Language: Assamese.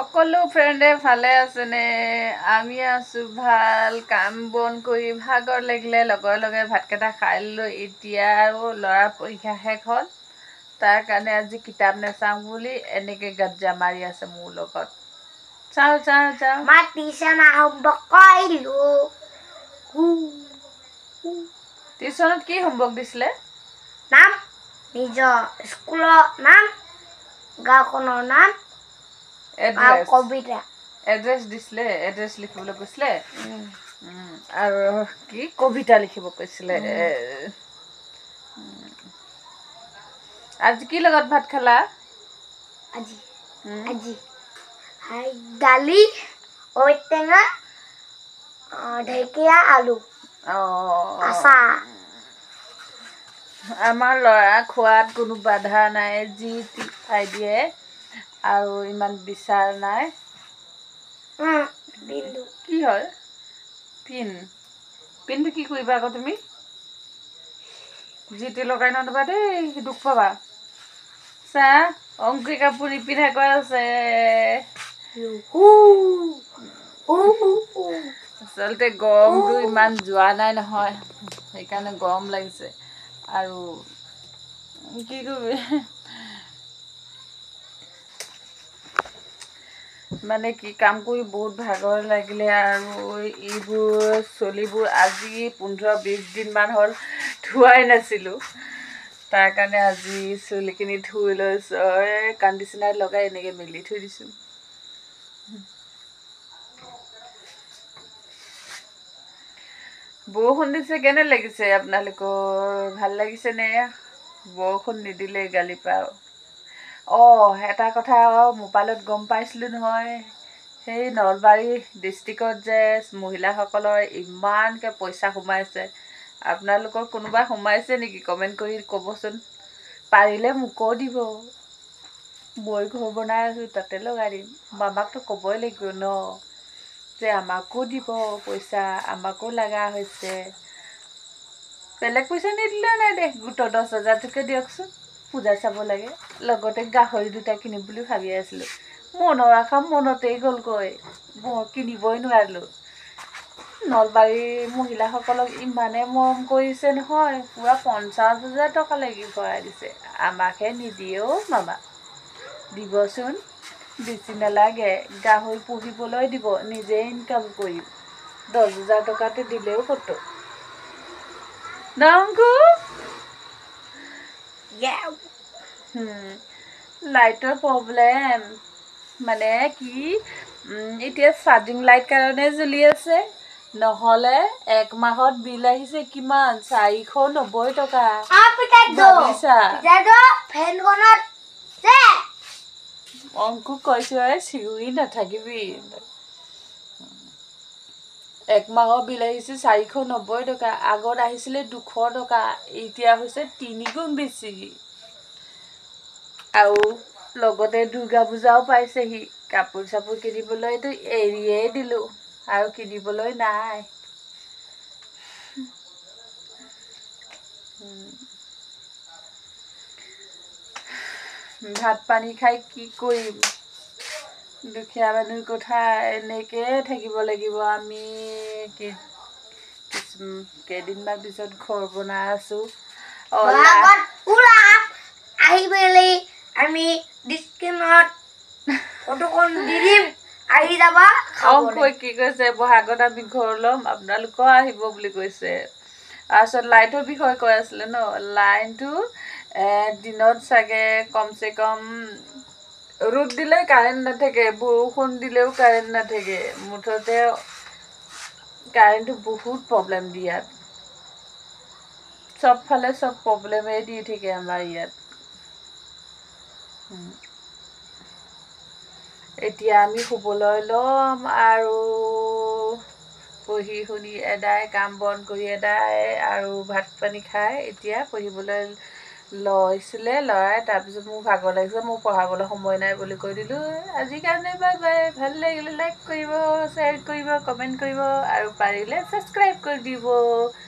সকলো ফ্ৰেণ্ডে ভালে আছেনে আমি আছোঁ ভাল কাম বন কৰি ভাগৰ লাগিলে লগে লগে ভাতকেইটা খাই খাইলোঁ এতিয়া আৰু ল'ৰা পৰীক্ষা শেষ হ'ল তাৰ কাৰণে আজি কিতাপ নেচাওঁ বুলি এনেকৈ গাজা মাৰি আছে মোৰ লগত চাওঁ চাওঁ চাওঁ টিউশ্যনত কি সম্ভৱ দিছিলে নাম নিজৰ স্কুলৰ নাম গাঁওখনৰ নাম এড্ৰেছ দিছিলে এড্ৰেছ লিখিবলৈ কৈছিলে আৰু কি কবিতা লিখিব কৈছিলে আজি কি লগত ভাত খালা দালি ঔটেঙা ঢেকীয়া আলু আমাৰ ল'ৰা খোৱাত কোনো বাধা নাই যি টি খাই দিয়ে আৰু ইমান বিচাৰ নাই কি হয় পিন পিনটো কি কৰিবা আকৌ তুমি যি টি লগাই নানোবা দেই দুখ পাবা চা অংকিকা কাপোৰ পিন্ধাই কৈ আছে আচলতে গৰমটো ইমান যোৱা নাই নহয় সেইকাৰণে গৰম লাগিছে আৰু কি কবি মানে কি কাম কৰি বহুত ভাগৰ লাগিলে আৰু এইবোৰ চলিবোৰ আজি পোন্ধৰ বিছ দিনমান হ'ল ধোৱাই নাছিলোঁ তাৰ কাৰণে আজি চুলিখিনি ধুই লৈছোঁ এই কণ্ডিচনাৰ লগাই এনেকৈ মেলি থৈ দিছোঁ বৰষুণ দিছে কেনে লাগিছে আপোনালোকৰ ভাল লাগিছেনে বৰষুণ নিদিলে গালি পাওঁ অঁ এটা কথা অঁ মোবাইলত গম পাইছিলোঁ নহয় সেই নলবাৰী ডিষ্ট্ৰিক্টত যে মহিলাসকলৰ ইমানকৈ পইচা সোমাইছে আপোনালোকৰ কোনোবা সোমাইছে নেকি কমেণ্ট কৰি ক'বচোন পাৰিলে মোকো দিব মই ঘৰ বনাই আছোঁ তাতে লগাই দিম মামাকতো ক'বই লাগিব ন যে আমাকো দিব পইচা আমাকো লগা হৈছে বেলেগ পইচা নিদিলে নাই দে গোটৰ দহ হাজাৰটোকে দিয়কচোন পূজা চাব লাগে লগতে গাহৰি দুটা কিনিম বুলি ভাবি আছিলোঁ মনৰ আশা মনতেই গ'লগৈ মই কিনিবই নোৱাৰিলোঁ নলবাৰীৰ মহিলাসকলক ইমানে মৰম কৰিছে নহয় পূৰা পঞ্চাছ হাজাৰ টকা লাগি ভৰাই দিছে আমাকহে নিদিয়েও মামা দিবচোন বেছি নালাগে গাহৰি পুহিবলৈ দিব নিজে ইনকাম কৰিম দহ হাজাৰ টকাতে দিলেও ফটো নামকো লাইটৰ প্ৰব্লেম hmm. মানে কি এতিয়া চাৰ্জিং লাইট কাৰণে জ্বলি আছে নহ'লে এক মাহত বিল আহিছে কিমান চাৰিশ নব্বৈ টকা অংকু কৈছোঁ চিঞৰি নাথাকিবি একমাহৰ বিল আহিছে চাৰিশ নব্বৈ টকা আগত আহিছিলে দুশ টকা এতিয়া হৈছে তিনিগুণ বেছি আৰু লগতে দুৰ্গা পূজাও পাইছেহি কাপোৰ চাপোৰ কিনিবলৈতো এৰিয়েই দিলোঁ আৰু কিনিবলৈ নাই ভাত পানী খাই কি কৰিম দুখীয়া মানুহৰ কথা এনেকৈয়ে থাকিব লাগিব আমি কেইদিনমান পিছত ঘৰ বনাই আছো ওলাব আহি পেলাই আমি ডিচকিনত ফটোখন দি দিম আহি যাবা অঁ কৈ কি কৈছে বহাগত আমি ঘৰ ল'ম আপোনালোকেও আহিব বুলি কৈছে তাৰপিছত লাইটৰ বিষয়ে কৈ আছিলে ন লাইনটো দিনত চাগে কমচে কম ৰ'দ দিলে কাৰেণ্ট নাথাকে বৰষুণ দিলেও কাৰেণ্ট নাথাকে মুঠতে কাৰেণ্টটো বহুত প্ৰব্লেম দিয়ে ইয়াত চবফালে চব প্ৰব্লেমেই দি থাকে আমাৰ ইয়াত এতিয়া আমি শুবলৈ ল'ম আৰু পঢ়ি শুনি এদায় কাম বন কৰি এদায় আৰু ভাত পানী খাই এতিয়া পঢ়িবলৈ লৈছিলে লৰাই তাৰপিছত মোৰ ভাগৰ লাগিছে মোৰ পঢ়াবলৈ সময় নাই বুলি কৈ দিলোঁ আজিৰ কাৰণে বাই বাই ভাল লাগিলে লাইক কৰিব শ্বেয়াৰ কৰিব কমেণ্ট কৰিব আৰু পাৰিলে ছাবস্ক্ৰাইব কৰি দিব